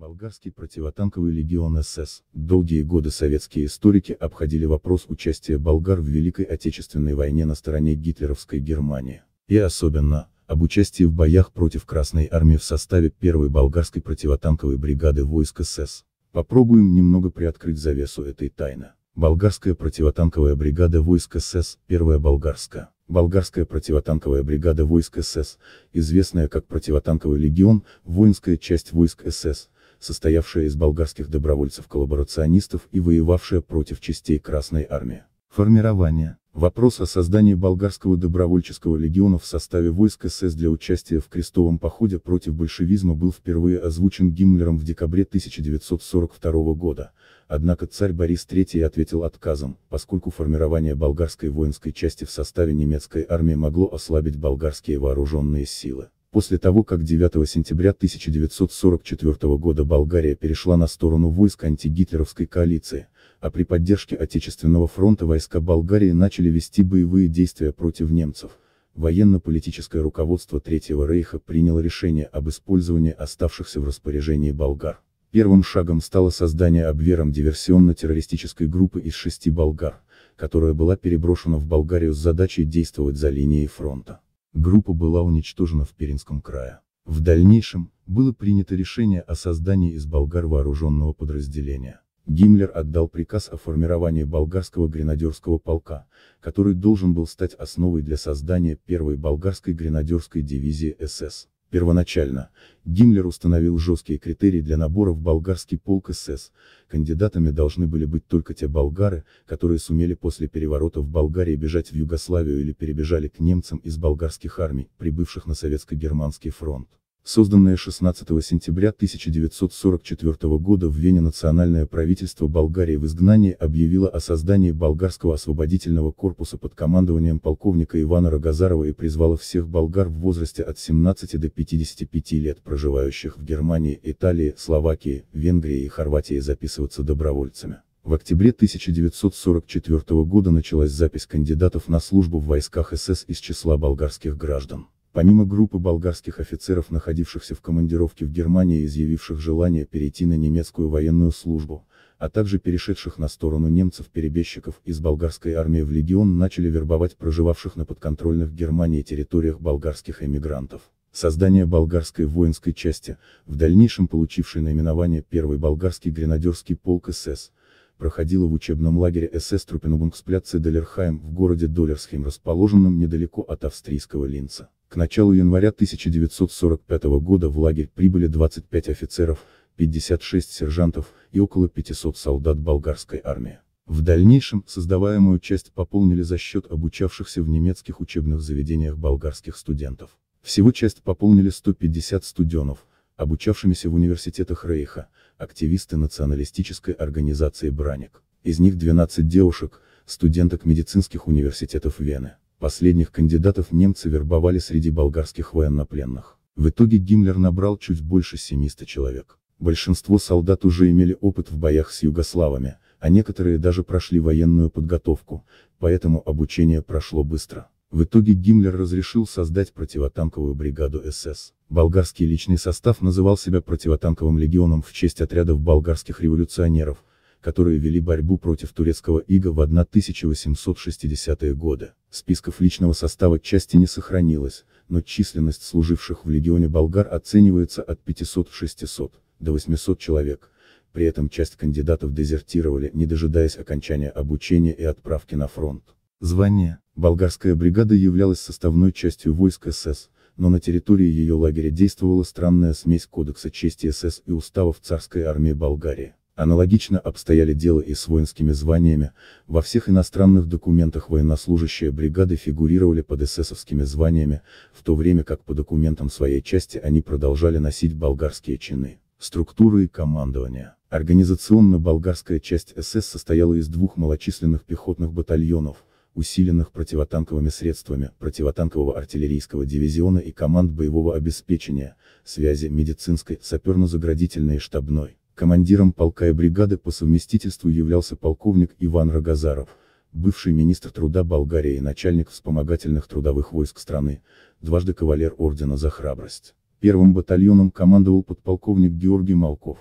Болгарский противотанковый легион СС. Долгие годы советские историки обходили вопрос участия болгар в Великой Отечественной войне на стороне гитлеровской Германии. И особенно, об участии в боях против Красной Армии в составе первой болгарской противотанковой бригады войск СС. Попробуем немного приоткрыть завесу этой тайны. Болгарская противотанковая бригада войск СС, первая болгарская. Болгарская противотанковая бригада войск СС, известная как противотанковый легион, воинская часть войск СС, состоявшая из болгарских добровольцев-коллаборационистов и воевавшая против частей Красной Армии. Формирование. Вопрос о создании болгарского добровольческого легиона в составе войск СС для участия в крестовом походе против большевизма был впервые озвучен Гиммлером в декабре 1942 года, однако царь Борис III ответил отказом, поскольку формирование болгарской воинской части в составе немецкой армии могло ослабить болгарские вооруженные силы. После того как 9 сентября 1944 года Болгария перешла на сторону войск антигитлеровской коалиции, а при поддержке Отечественного фронта войска Болгарии начали вести боевые действия против немцев, военно-политическое руководство Третьего Рейха приняло решение об использовании оставшихся в распоряжении болгар. Первым шагом стало создание обвером диверсионно-террористической группы из шести болгар, которая была переброшена в Болгарию с задачей действовать за линией фронта. Группа была уничтожена в Перинском крае. В дальнейшем, было принято решение о создании из болгар вооруженного подразделения. Гиммлер отдал приказ о формировании болгарского гренадерского полка, который должен был стать основой для создания первой болгарской гренадерской дивизии СС. Первоначально, Гиммлер установил жесткие критерии для набора в болгарский полк СС, кандидатами должны были быть только те болгары, которые сумели после переворота в Болгарии бежать в Югославию или перебежали к немцам из болгарских армий, прибывших на Советско-Германский фронт. Созданное 16 сентября 1944 года в Вене национальное правительство Болгарии в изгнании объявило о создании болгарского освободительного корпуса под командованием полковника Ивана Рогозарова и призвало всех болгар в возрасте от 17 до 55 лет, проживающих в Германии, Италии, Словакии, Венгрии и Хорватии записываться добровольцами. В октябре 1944 года началась запись кандидатов на службу в войсках СС из числа болгарских граждан. Помимо группы болгарских офицеров, находившихся в командировке в Германии и изъявивших желание перейти на немецкую военную службу, а также перешедших на сторону немцев-перебежчиков из болгарской армии в легион начали вербовать проживавших на подконтрольных Германии территориях болгарских эмигрантов. Создание болгарской воинской части, в дальнейшем получившей наименование 1 болгарский гренадерский полк СС, проходила в учебном лагере СС Трупенбунгспляце Долерхайм в городе Долерсхейм, расположенном недалеко от австрийского Линца. К началу января 1945 года в лагерь прибыли 25 офицеров, 56 сержантов и около 500 солдат болгарской армии. В дальнейшем создаваемую часть пополнили за счет обучавшихся в немецких учебных заведениях болгарских студентов. Всего часть пополнили 150 студенов обучавшимися в университетах Рейха, активисты националистической организации «Браник». Из них 12 девушек, студенток медицинских университетов Вены. Последних кандидатов немцы вербовали среди болгарских военнопленных. В итоге Гиммлер набрал чуть больше 700 человек. Большинство солдат уже имели опыт в боях с югославами, а некоторые даже прошли военную подготовку, поэтому обучение прошло быстро. В итоге Гиммлер разрешил создать противотанковую бригаду СС. Болгарский личный состав называл себя противотанковым легионом в честь отрядов болгарских революционеров, которые вели борьбу против турецкого ига в 1860-е годы. Списков личного состава части не сохранилось, но численность служивших в легионе болгар оценивается от 500-600 до 800 человек, при этом часть кандидатов дезертировали, не дожидаясь окончания обучения и отправки на фронт. Звание Болгарская бригада являлась составной частью войск СС, но на территории ее лагеря действовала странная смесь Кодекса чести СС и уставов царской армии Болгарии. Аналогично обстояли дела и с воинскими званиями, во всех иностранных документах военнослужащие бригады фигурировали под эсэсовскими званиями, в то время как по документам своей части они продолжали носить болгарские чины. Структура и командование. Организационно болгарская часть СС состояла из двух малочисленных пехотных батальонов, усиленных противотанковыми средствами противотанкового артиллерийского дивизиона и команд боевого обеспечения, связи медицинской, саперно-заградительной и штабной. Командиром полка и бригады по совместительству являлся полковник Иван Рогазаров, бывший министр труда Болгарии и начальник вспомогательных трудовых войск страны, дважды кавалер ордена за храбрость. Первым батальоном командовал подполковник Георгий Малков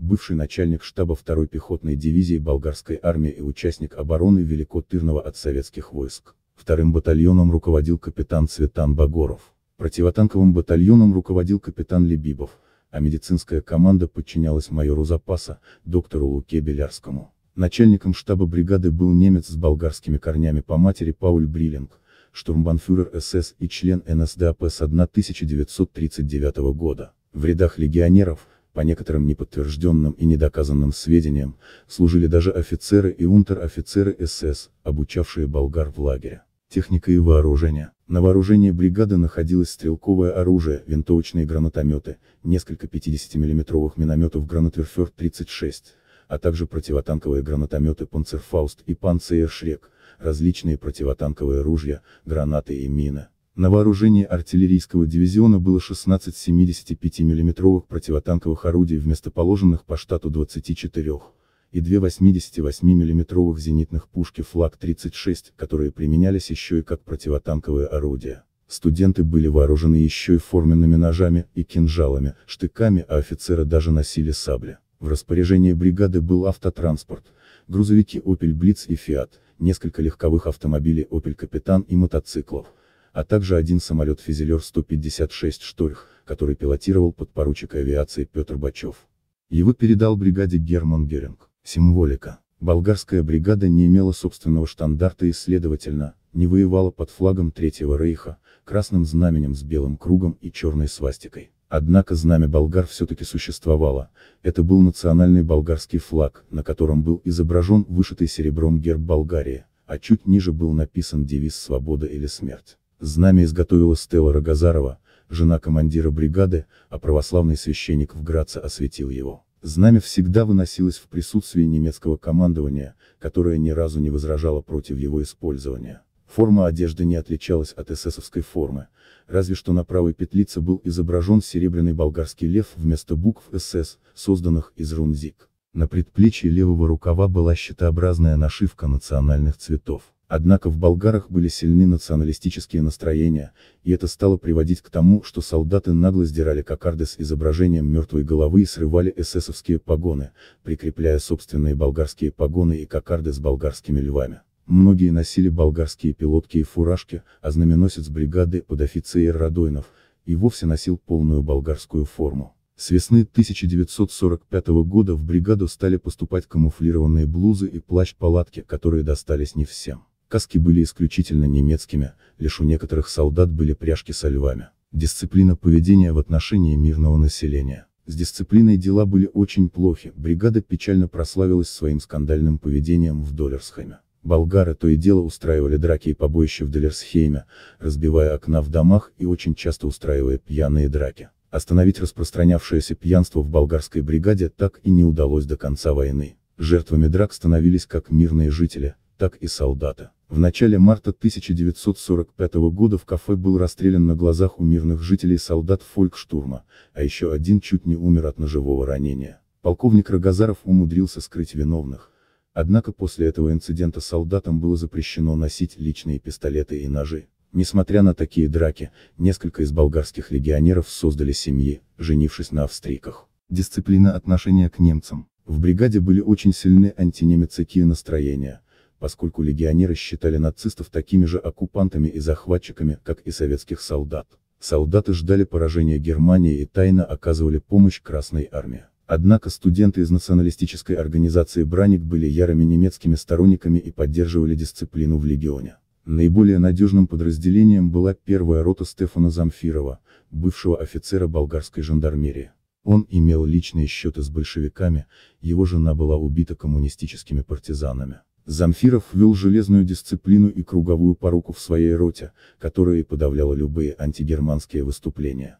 бывший начальник штаба 2-й пехотной дивизии болгарской армии и участник обороны Великотырного от советских войск. Вторым батальоном руководил капитан Цветан Багоров. Противотанковым батальоном руководил капитан Лебибов, а медицинская команда подчинялась майору запаса, доктору Луке Белярскому. Начальником штаба бригады был немец с болгарскими корнями по матери Пауль Брилинг, штурмбанфюрер СС и член НСДАП с 1939 года. В рядах легионеров, по некоторым неподтвержденным и недоказанным сведениям, служили даже офицеры и унтер-офицеры СС, обучавшие болгар в лагере. Техника и вооружение. На вооружении бригады находилось стрелковое оружие, винтовочные гранатометы, несколько 50 миллиметровых минометов гранатверфер 36, а также противотанковые гранатометы «Панцерфауст» и «Панцершрек», различные противотанковые ружья, гранаты и мины. На вооружении артиллерийского дивизиона было 16 75 миллиметровых противотанковых орудий вместо положенных по штату 24 и две 88 миллиметровых зенитных пушки «Флаг-36», которые применялись еще и как противотанковые орудия. Студенты были вооружены еще и форменными ножами и кинжалами, штыками, а офицеры даже носили сабли. В распоряжении бригады был автотранспорт, грузовики Opel Blitz и Fiat, несколько легковых автомобилей Opel Капитан» и мотоциклов а также один самолет-фюзелер 156 «Шторх», который пилотировал подпоручик авиации Петр Бачев. Его передал бригаде Герман Геринг. Символика. Болгарская бригада не имела собственного штандарта и, следовательно, не воевала под флагом Третьего Рейха, красным знаменем с белым кругом и черной свастикой. Однако знамя болгар все-таки существовало, это был национальный болгарский флаг, на котором был изображен вышитый серебром герб Болгарии, а чуть ниже был написан девиз «Свобода или смерть». Знамя изготовила Стелла Рогозарова, жена командира бригады, а православный священник в Граце осветил его. Знамя всегда выносилось в присутствии немецкого командования, которое ни разу не возражало против его использования. Форма одежды не отличалась от эсэсовской формы, разве что на правой петлице был изображен серебряный болгарский лев вместо букв СС, созданных из рунзик. На предплечье левого рукава была щитообразная нашивка национальных цветов. Однако в болгарах были сильны националистические настроения, и это стало приводить к тому, что солдаты нагло сдирали кокарды с изображением мертвой головы и срывали эсэсовские погоны, прикрепляя собственные болгарские погоны и кокарды с болгарскими львами. Многие носили болгарские пилотки и фуражки, а знаменосец бригады под подофицер Радойнов, и вовсе носил полную болгарскую форму. С весны 1945 года в бригаду стали поступать камуфлированные блузы и плащ-палатки, которые достались не всем. Каски были исключительно немецкими, лишь у некоторых солдат были пряжки со львами. Дисциплина поведения в отношении мирного населения. С дисциплиной дела были очень плохи, бригада печально прославилась своим скандальным поведением в Доллерсхеме. Болгары то и дело устраивали драки и побоища в Долерсхейме, разбивая окна в домах и очень часто устраивая пьяные драки. Остановить распространявшееся пьянство в болгарской бригаде так и не удалось до конца войны. Жертвами драк становились как мирные жители, так и солдата. В начале марта 1945 года в кафе был расстрелян на глазах у мирных жителей солдат фолькштурма, а еще один чуть не умер от ножевого ранения. Полковник Рогозаров умудрился скрыть виновных. Однако после этого инцидента солдатам было запрещено носить личные пистолеты и ножи. Несмотря на такие драки, несколько из болгарских легионеров создали семьи, женившись на австрийках. Дисциплина отношения к немцам. В бригаде были очень сильны антинемецкие настроения – поскольку легионеры считали нацистов такими же оккупантами и захватчиками, как и советских солдат. Солдаты ждали поражения Германии и тайно оказывали помощь Красной армии. Однако студенты из националистической организации «Браник» были ярыми немецкими сторонниками и поддерживали дисциплину в легионе. Наиболее надежным подразделением была первая рота Стефана Замфирова, бывшего офицера болгарской жандармерии. Он имел личные счеты с большевиками, его жена была убита коммунистическими партизанами. Замфиров ввел железную дисциплину и круговую поруку в своей роте, которая и подавляла любые антигерманские выступления.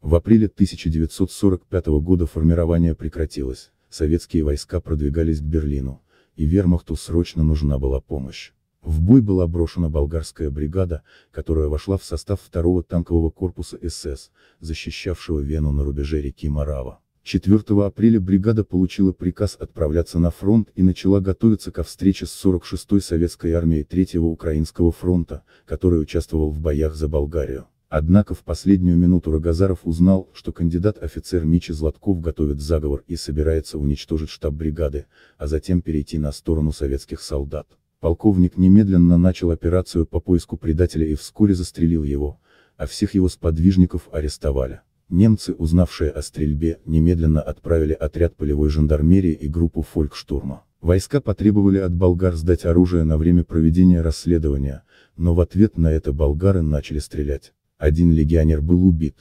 В апреле 1945 года формирование прекратилось, советские войска продвигались к Берлину, и вермахту срочно нужна была помощь. В бой была брошена болгарская бригада, которая вошла в состав второго танкового корпуса СС, защищавшего Вену на рубеже реки Марава. 4 апреля бригада получила приказ отправляться на фронт и начала готовиться ко встрече с 46-й советской армией 3-го Украинского фронта, который участвовал в боях за Болгарию. Однако в последнюю минуту Рогозаров узнал, что кандидат-офицер Мичи Златков готовит заговор и собирается уничтожить штаб бригады, а затем перейти на сторону советских солдат. Полковник немедленно начал операцию по поиску предателя и вскоре застрелил его, а всех его сподвижников арестовали. Немцы, узнавшие о стрельбе, немедленно отправили отряд полевой жандармерии и группу фолькштурма. Войска потребовали от болгар сдать оружие на время проведения расследования, но в ответ на это болгары начали стрелять. Один легионер был убит,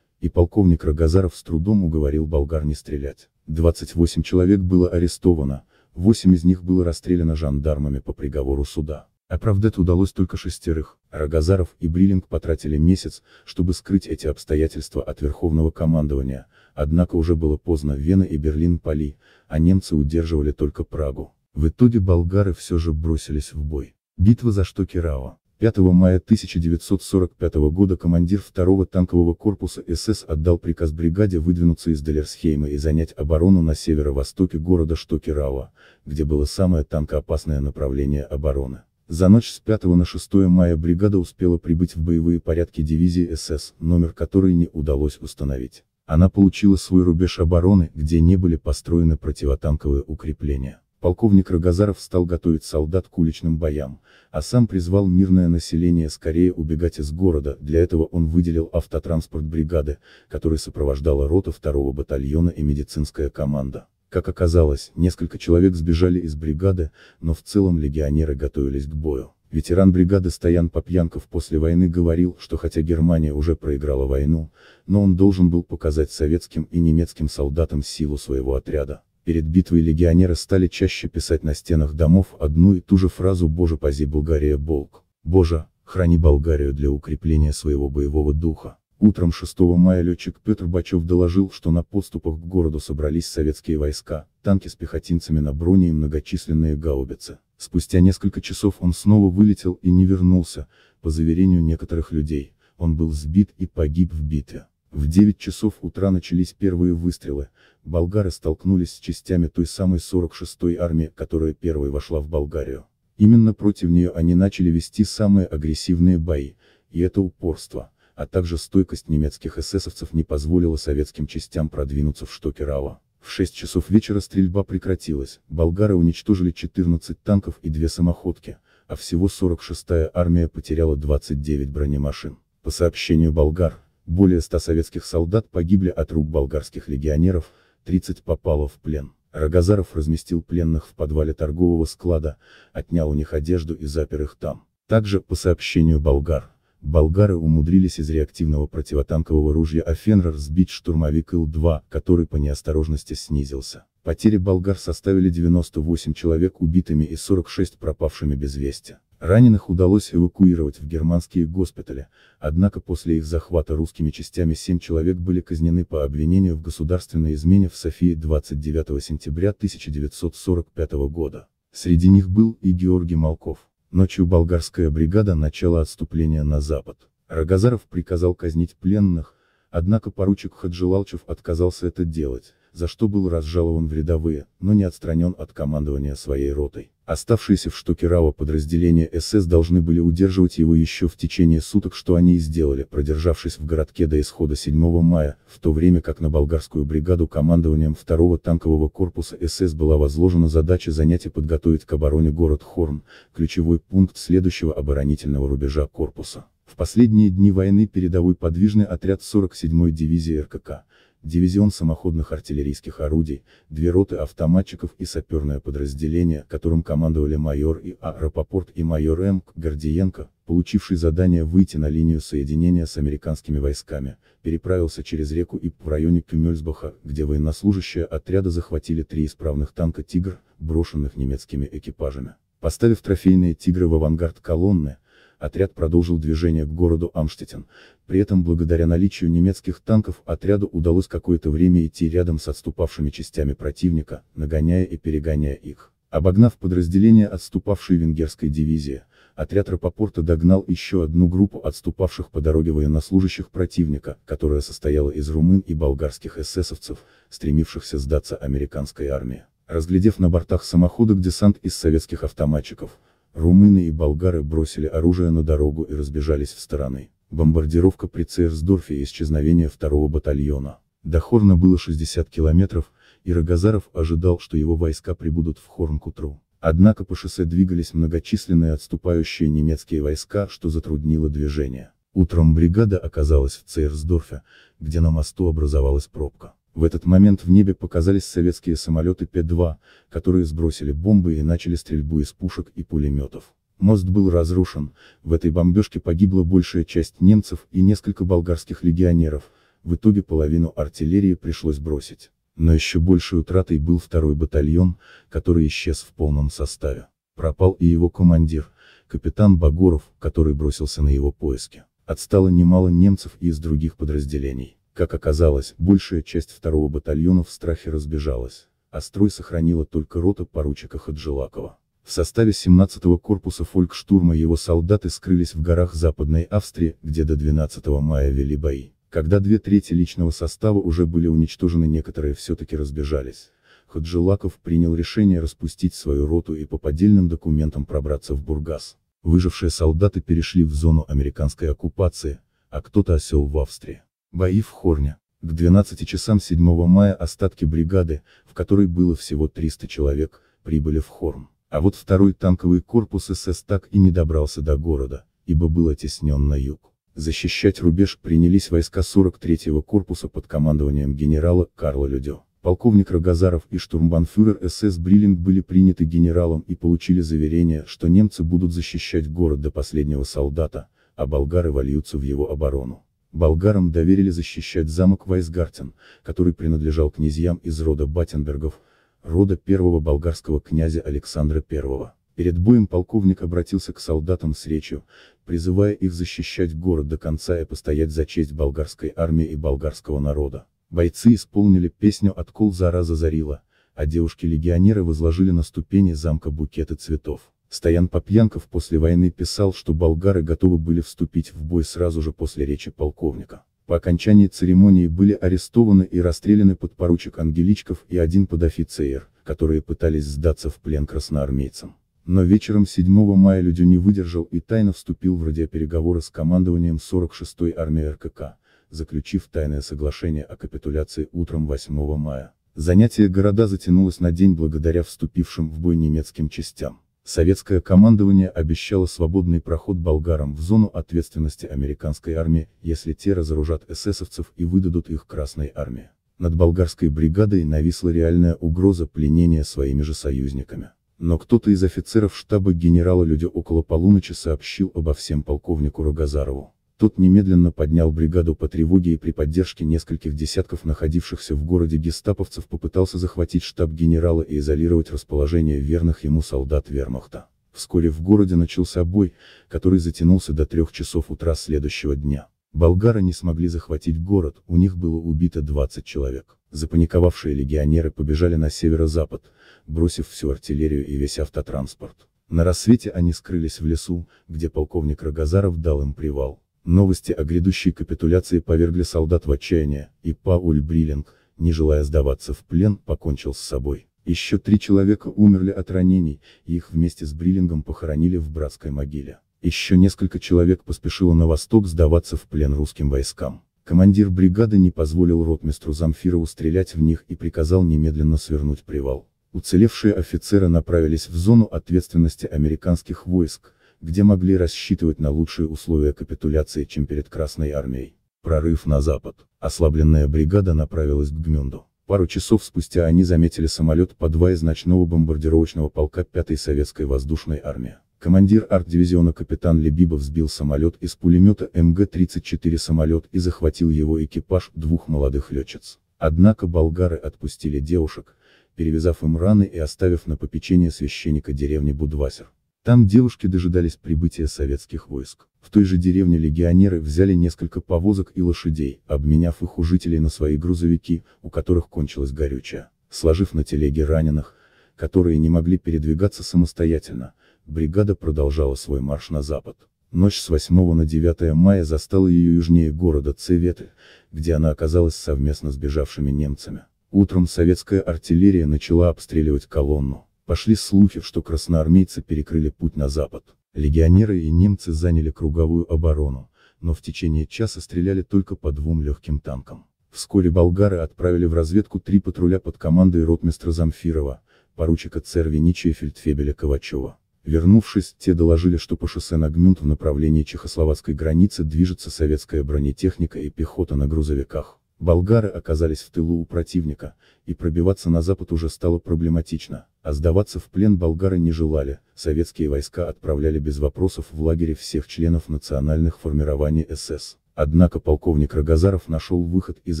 и полковник Рогозаров с трудом уговорил болгар не стрелять. 28 человек было арестовано, 8 из них было расстреляно жандармами по приговору суда. Оправдать а удалось только шестерых, Рогозаров и Бриллинг потратили месяц, чтобы скрыть эти обстоятельства от верховного командования, однако уже было поздно, Вена и Берлин пали, а немцы удерживали только Прагу. В итоге болгары все же бросились в бой. Битва за Штокерава. 5 мая 1945 года командир 2-го танкового корпуса СС отдал приказ бригаде выдвинуться из Делерсхейма и занять оборону на северо-востоке города Штокерава, где было самое танкоопасное направление обороны. За ночь с 5 на 6 мая бригада успела прибыть в боевые порядки дивизии СС, номер которой не удалось установить. Она получила свой рубеж обороны, где не были построены противотанковые укрепления. Полковник Рогозаров стал готовить солдат к уличным боям, а сам призвал мирное население скорее убегать из города, для этого он выделил автотранспорт бригады, который сопровождала рота 2 батальона и медицинская команда. Как оказалось, несколько человек сбежали из бригады, но в целом легионеры готовились к бою. Ветеран бригады Стоян Попьянков после войны говорил, что хотя Германия уже проиграла войну, но он должен был показать советским и немецким солдатам силу своего отряда. Перед битвой легионеры стали чаще писать на стенах домов одну и ту же фразу «Боже, пози Болгария, Болг. Боже, храни Болгарию для укрепления своего боевого духа!» Утром 6 мая летчик Петр Бачев доложил, что на поступах к городу собрались советские войска, танки с пехотинцами на броне и многочисленные гаубицы. Спустя несколько часов он снова вылетел и не вернулся, по заверению некоторых людей, он был сбит и погиб в битве. В 9 часов утра начались первые выстрелы, болгары столкнулись с частями той самой 46-й армии, которая первой вошла в Болгарию. Именно против нее они начали вести самые агрессивные бои, и это упорство, а также стойкость немецких эсэсовцев не позволила советским частям продвинуться в Штокерау. В 6 часов вечера стрельба прекратилась, болгары уничтожили 14 танков и 2 самоходки, а всего 46-я армия потеряла 29 бронемашин. По сообщению болгар, более 100 советских солдат погибли от рук болгарских легионеров, 30 попало в плен. Рогозаров разместил пленных в подвале торгового склада, отнял у них одежду и запер их там. Также, по сообщению болгар, болгары умудрились из реактивного противотанкового ружья «Афенрор» сбить штурмовик Ил-2, который по неосторожности снизился. Потери болгар составили 98 человек убитыми и 46 пропавшими без вести. Раненых удалось эвакуировать в германские госпитали, однако после их захвата русскими частями 7 человек были казнены по обвинению в государственной измене в Софии 29 сентября 1945 года. Среди них был и Георгий Малков. Ночью болгарская бригада начала отступление на запад. Рогозаров приказал казнить пленных, однако поручик Хаджилалчев отказался это делать, за что был разжалован в рядовые, но не отстранен от командования своей ротой. Оставшиеся в штоке РАО подразделения СС должны были удерживать его еще в течение суток, что они и сделали, продержавшись в городке до исхода 7 мая, в то время как на болгарскую бригаду командованием 2-го танкового корпуса СС была возложена задача занять и подготовить к обороне город Хорн, ключевой пункт следующего оборонительного рубежа корпуса. В последние дни войны передовой подвижный отряд 47-й дивизии РКК, дивизион самоходных артиллерийских орудий, две роты автоматчиков и саперное подразделение, которым командовали майор И. А. Рапопорт и майор М. Гордиенко, получивший задание выйти на линию соединения с американскими войсками, переправился через реку и в районе Кюмельсбаха, где военнослужащие отряда захватили три исправных танка «Тигр», брошенных немецкими экипажами. Поставив трофейные «Тигры» в авангард колонны, отряд продолжил движение к городу Амштетен, при этом благодаря наличию немецких танков отряду удалось какое-то время идти рядом с отступавшими частями противника, нагоняя и перегоняя их. Обогнав подразделение отступавшей венгерской дивизии, отряд Рапопорта догнал еще одну группу отступавших по дороге военнослужащих противника, которая состояла из румын и болгарских эсэсовцев, стремившихся сдаться американской армии. Разглядев на бортах самоходок десант из советских автоматчиков, Румыны и болгары бросили оружие на дорогу и разбежались в стороны. Бомбардировка при Церсдорфе и исчезновение второго батальона. До Хорна было 60 километров, и Рогозаров ожидал, что его войска прибудут в Хорн к утру. Однако по шоссе двигались многочисленные отступающие немецкие войска, что затруднило движение. Утром бригада оказалась в Цейрсдорфе, где на мосту образовалась пробка. В этот момент в небе показались советские самолеты П-2, которые сбросили бомбы и начали стрельбу из пушек и пулеметов. Мост был разрушен, в этой бомбежке погибла большая часть немцев и несколько болгарских легионеров, в итоге половину артиллерии пришлось бросить. Но еще большей утратой был второй батальон, который исчез в полном составе. Пропал и его командир, капитан Багоров, который бросился на его поиски. Отстало немало немцев и из других подразделений. Как оказалось, большая часть второго батальона в страхе разбежалась, а строй сохранила только рота поручика Хаджилакова. В составе 17-го корпуса фолькштурма его солдаты скрылись в горах Западной Австрии, где до 12 мая вели бои. Когда две трети личного состава уже были уничтожены некоторые все-таки разбежались. Хаджилаков принял решение распустить свою роту и по поддельным документам пробраться в Бургас. Выжившие солдаты перешли в зону американской оккупации, а кто-то осел в Австрии. Бои в Хорне. К 12 часам 7 мая остатки бригады, в которой было всего 300 человек, прибыли в Хорм. А вот второй танковый корпус СС так и не добрался до города, ибо был оттеснен на юг. Защищать рубеж принялись войска 43-го корпуса под командованием генерала Карла Людё. Полковник Рогозаров и штурмбанфюрер СС Бриллинг были приняты генералом и получили заверение, что немцы будут защищать город до последнего солдата, а болгары вольются в его оборону болгарам доверили защищать замок Вайсгартен, который принадлежал князьям из рода Батенбергов, рода первого болгарского князя Александра I. Перед боем полковник обратился к солдатам с речью, призывая их защищать город до конца и постоять за честь болгарской армии и болгарского народа. Бойцы исполнили песню «Откол зараза зарила», а девушки-легионеры возложили на ступени замка букеты цветов. Стоян Попьянков после войны писал, что болгары готовы были вступить в бой сразу же после речи полковника. По окончании церемонии были арестованы и расстреляны подпоручик Ангеличков и один подофицер, которые пытались сдаться в плен красноармейцам. Но вечером 7 мая Людю не выдержал и тайно вступил в радиопереговоры с командованием 46-й армии РКК, заключив тайное соглашение о капитуляции утром 8 мая. Занятие города затянулось на день благодаря вступившим в бой немецким частям. Советское командование обещало свободный проход болгарам в зону ответственности американской армии, если те разоружат эсэсовцев и выдадут их Красной армии. Над болгарской бригадой нависла реальная угроза пленения своими же союзниками. Но кто-то из офицеров штаба генерала Людя около полуночи сообщил обо всем полковнику Рогозарову. Тот немедленно поднял бригаду по тревоге и при поддержке нескольких десятков находившихся в городе гестаповцев попытался захватить штаб генерала и изолировать расположение верных ему солдат вермахта. Вскоре в городе начался бой, который затянулся до трех часов утра следующего дня. Болгары не смогли захватить город, у них было убито 20 человек. Запаниковавшие легионеры побежали на северо-запад, бросив всю артиллерию и весь автотранспорт. На рассвете они скрылись в лесу, где полковник Рогозаров дал им привал. Новости о грядущей капитуляции повергли солдат в отчаяние, и Пауль Бриллинг, не желая сдаваться в плен, покончил с собой. Еще три человека умерли от ранений, и их вместе с Бриллингом похоронили в братской могиле. Еще несколько человек поспешило на восток сдаваться в плен русским войскам. Командир бригады не позволил ротмистру Замфирову стрелять в них и приказал немедленно свернуть привал. Уцелевшие офицеры направились в зону ответственности американских войск, где могли рассчитывать на лучшие условия капитуляции, чем перед Красной армией. Прорыв на запад. Ослабленная бригада направилась к Гмюнду. Пару часов спустя они заметили самолет По-2 из ночного бомбардировочного полка 5-й советской воздушной армии. Командир арт-дивизиона капитан Лебибов сбил самолет из пулемета МГ-34 самолет и захватил его экипаж двух молодых летчиц. Однако болгары отпустили девушек, перевязав им раны и оставив на попечение священника деревни Будвасер. Там девушки дожидались прибытия советских войск. В той же деревне легионеры взяли несколько повозок и лошадей, обменяв их у жителей на свои грузовики, у которых кончилось горючее. Сложив на телеге раненых, которые не могли передвигаться самостоятельно, бригада продолжала свой марш на запад. Ночь с 8 на 9 мая застала ее южнее города Цеветы, где она оказалась совместно с бежавшими немцами. Утром советская артиллерия начала обстреливать колонну. Пошли слухи, что красноармейцы перекрыли путь на запад. Легионеры и немцы заняли круговую оборону, но в течение часа стреляли только по двум легким танкам. Вскоре болгары отправили в разведку три патруля под командой ротмистра Замфирова, поручика Цервинича и фельдфебеля Ковачева. Вернувшись, те доложили, что по шоссе Нагмюнт в направлении чехословацкой границы движется советская бронетехника и пехота на грузовиках. Болгары оказались в тылу у противника, и пробиваться на запад уже стало проблематично, а сдаваться в плен болгары не желали, советские войска отправляли без вопросов в лагере всех членов национальных формирований СС. Однако полковник Рогозаров нашел выход из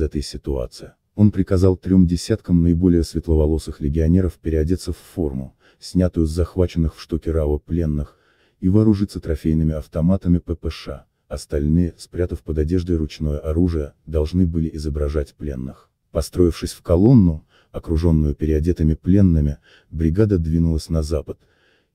этой ситуации. Он приказал трем десяткам наиболее светловолосых легионеров переодеться в форму, снятую с захваченных в Штокерау пленных, и вооружиться трофейными автоматами ППШ. Остальные, спрятав под одеждой ручное оружие, должны были изображать пленных. Построившись в колонну, окруженную переодетыми пленными, бригада двинулась на запад,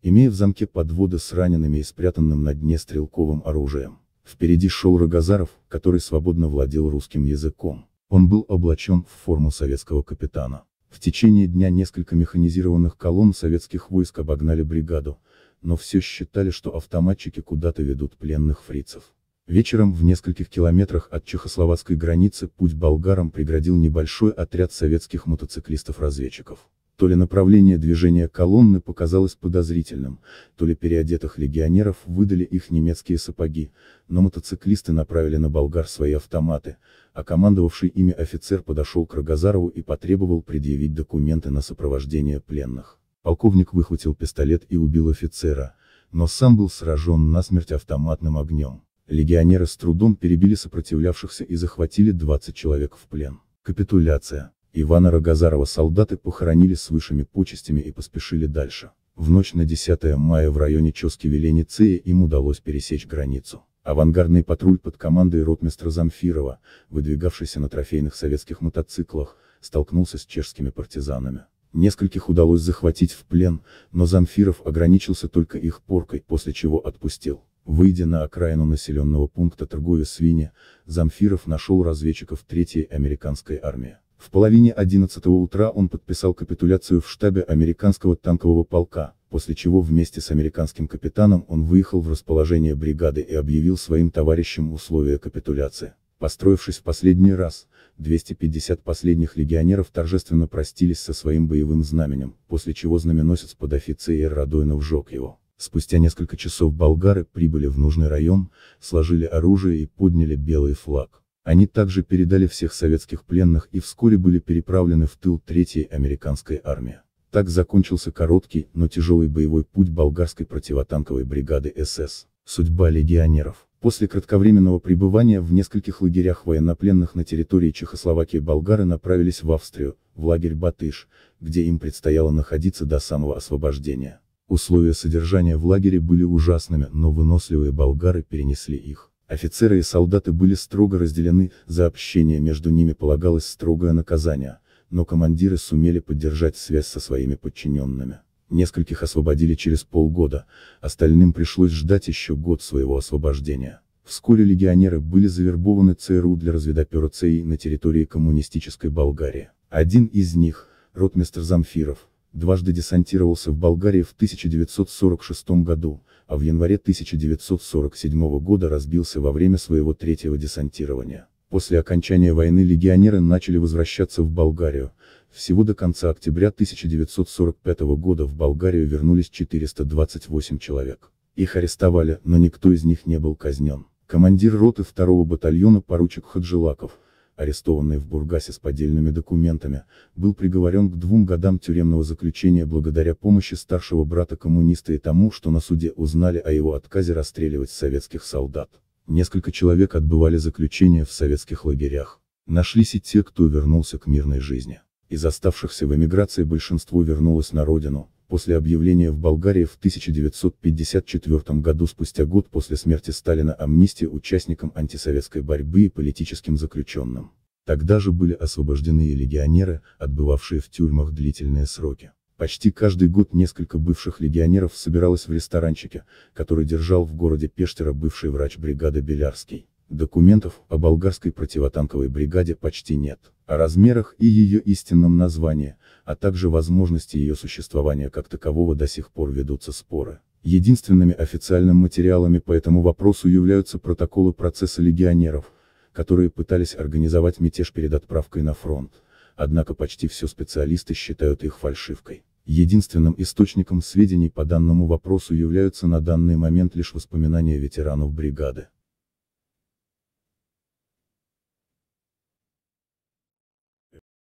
имея в замке подводы с ранеными и спрятанным на дне стрелковым оружием. Впереди шел Рогозаров, который свободно владел русским языком. Он был облачен в форму советского капитана. В течение дня несколько механизированных колонн советских войск обогнали бригаду, но все считали, что автоматчики куда-то ведут пленных фрицев. Вечером в нескольких километрах от чехословацкой границы путь болгарам преградил небольшой отряд советских мотоциклистов-разведчиков. То ли направление движения колонны показалось подозрительным, то ли переодетых легионеров выдали их немецкие сапоги, но мотоциклисты направили на болгар свои автоматы, а командовавший ими офицер подошел к Рогозарову и потребовал предъявить документы на сопровождение пленных. Полковник выхватил пистолет и убил офицера, но сам был сражен насмерть автоматным огнем. Легионеры с трудом перебили сопротивлявшихся и захватили 20 человек в плен. Капитуляция. Ивана Рогозарова солдаты похоронили с высшими почестями и поспешили дальше. В ночь на 10 мая в районе Чески Велениция им удалось пересечь границу. Авангардный патруль под командой ротмистра Замфирова, выдвигавшийся на трофейных советских мотоциклах, столкнулся с чешскими партизанами. Нескольких удалось захватить в плен, но Замфиров ограничился только их поркой, после чего отпустил. Выйдя на окраину населенного пункта торгуя свинья, Замфиров нашел разведчиков третьей американской армии. В половине 11 утра он подписал капитуляцию в штабе американского танкового полка, после чего вместе с американским капитаном он выехал в расположение бригады и объявил своим товарищам условия капитуляции. Построившись в последний раз, 250 последних легионеров торжественно простились со своим боевым знаменем, после чего знаменосец под подофицер Радойнов сжег его. Спустя несколько часов болгары прибыли в нужный район, сложили оружие и подняли белый флаг. Они также передали всех советских пленных и вскоре были переправлены в тыл Третьей американской армии. Так закончился короткий, но тяжелый боевой путь болгарской противотанковой бригады СС. Судьба легионеров. После кратковременного пребывания в нескольких лагерях военнопленных на территории Чехословакии болгары направились в Австрию, в лагерь Батыш, где им предстояло находиться до самого освобождения. Условия содержания в лагере были ужасными, но выносливые болгары перенесли их. Офицеры и солдаты были строго разделены, за общение между ними полагалось строгое наказание, но командиры сумели поддержать связь со своими подчиненными. Нескольких освободили через полгода, остальным пришлось ждать еще год своего освобождения. Вскоре легионеры были завербованы ЦРУ для разведопера ЦИ на территории коммунистической Болгарии. Один из них, ротмистр Замфиров, дважды десантировался в Болгарии в 1946 году, а в январе 1947 года разбился во время своего третьего десантирования. После окончания войны легионеры начали возвращаться в Болгарию, всего до конца октября 1945 года в Болгарию вернулись 428 человек. Их арестовали, но никто из них не был казнен. Командир роты второго батальона поручик Хаджилаков, арестованный в Бургасе с поддельными документами, был приговорен к двум годам тюремного заключения благодаря помощи старшего брата коммуниста и тому, что на суде узнали о его отказе расстреливать советских солдат. Несколько человек отбывали заключение в советских лагерях. Нашлись и те, кто вернулся к мирной жизни. Из оставшихся в эмиграции большинство вернулось на родину, после объявления в Болгарии в 1954 году спустя год после смерти Сталина амнистия участникам антисоветской борьбы и политическим заключенным. Тогда же были освобождены и легионеры, отбывавшие в тюрьмах длительные сроки. Почти каждый год несколько бывших легионеров собиралось в ресторанчике, который держал в городе Пештера бывший врач бригады Белярский. Документов о болгарской противотанковой бригаде почти нет о размерах и ее истинном названии, а также возможности ее существования как такового до сих пор ведутся споры. Единственными официальными материалами по этому вопросу являются протоколы процесса легионеров, которые пытались организовать мятеж перед отправкой на фронт, однако почти все специалисты считают их фальшивкой. Единственным источником сведений по данному вопросу являются на данный момент лишь воспоминания ветеранов бригады.